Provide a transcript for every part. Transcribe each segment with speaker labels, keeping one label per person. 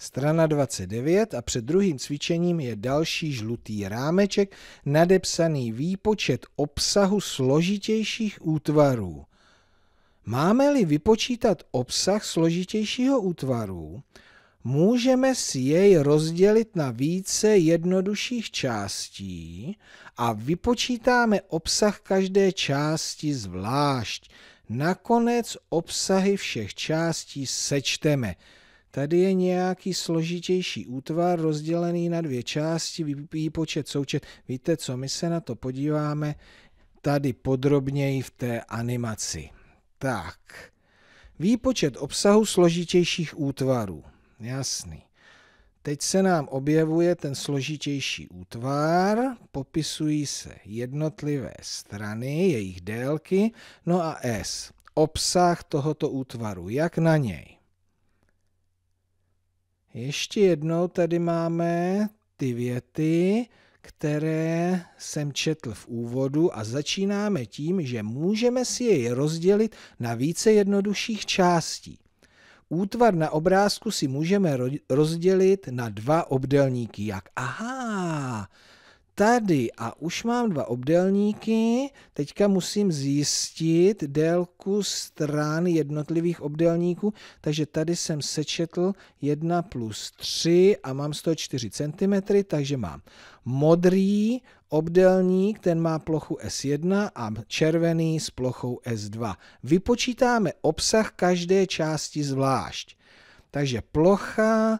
Speaker 1: Strana 29 a před druhým cvičením je další žlutý rámeček nadepsaný výpočet obsahu složitějších útvarů. Máme-li vypočítat obsah složitějšího útvaru, můžeme si jej rozdělit na více jednodušších částí a vypočítáme obsah každé části zvlášť. Nakonec obsahy všech částí sečteme – Tady je nějaký složitější útvar rozdělený na dvě části, výpočet, součet. Víte co, my se na to podíváme tady podrobněji v té animaci. Tak, výpočet obsahu složitějších útvarů. Jasný. Teď se nám objevuje ten složitější útvar, popisují se jednotlivé strany, jejich délky, no a S, obsah tohoto útvaru, jak na něj. Ještě jednou tady máme ty věty, které jsem četl v úvodu a začínáme tím, že můžeme si je rozdělit na více jednodušších částí. Útvar na obrázku si můžeme rozdělit na dva obdelníky, jak aha, tady a už mám dva obdelníky, teďka musím zjistit délku stran jednotlivých obdelníků, takže tady jsem sečetl 1 plus 3 a mám 104 cm, takže mám modrý obdelník, ten má plochu S1 a červený s plochou S2. Vypočítáme obsah každé části zvlášť. Takže plocha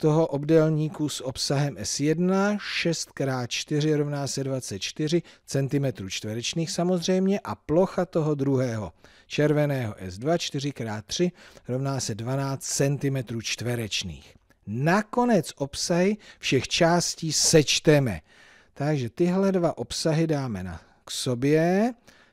Speaker 1: toho obdélníku s obsahem S1, 6x4 rovná se 24 cm čtverečných samozřejmě a plocha toho druhého červeného S2, 4x3 rovná se 12 cm čtverečných. Nakonec obsahy všech částí sečteme. Takže tyhle dva obsahy dáme na, k sobě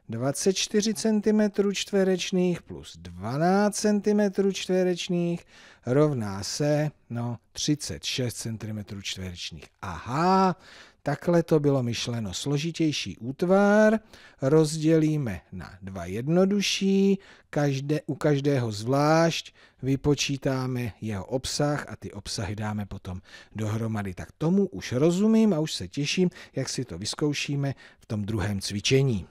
Speaker 1: 24 cm čtverečných plus 12 cm čtverečných rovná se no, 36 cm čtverečných. Aha, takhle to bylo myšleno. Složitější útvar rozdělíme na dva jednodušší, každé, u každého zvlášť vypočítáme jeho obsah a ty obsahy dáme potom dohromady. Tak tomu už rozumím a už se těším, jak si to vyzkoušíme v tom druhém cvičení.